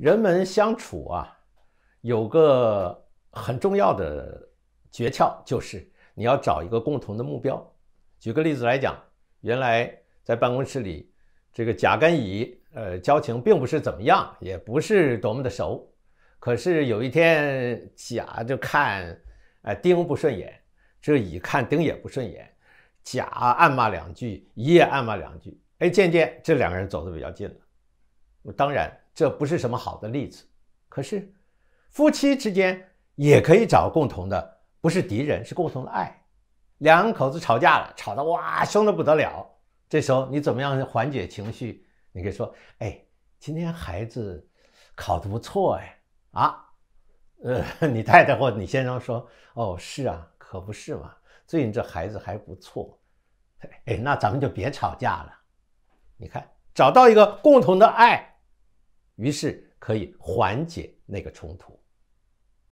人们相处啊，有个很重要的诀窍，就是你要找一个共同的目标。举个例子来讲，原来在办公室里，这个甲跟乙，呃，交情并不是怎么样，也不是多么的熟。可是有一天，甲就看哎丁不顺眼，这乙看丁也不顺眼，甲暗骂两句，乙也暗骂两句，哎，渐渐这两个人走得比较近了。当然，这不是什么好的例子。可是，夫妻之间也可以找共同的，不是敌人，是共同的爱。两口子吵架了，吵得哇凶的不得了。这时候你怎么样缓解情绪？你可以说：“哎，今天孩子考得不错哎啊。”呃，你太太或你先生说：“哦，是啊，可不是嘛。最近这孩子还不错。”哎，那咱们就别吵架了。你看，找到一个共同的爱。于是可以缓解那个冲突。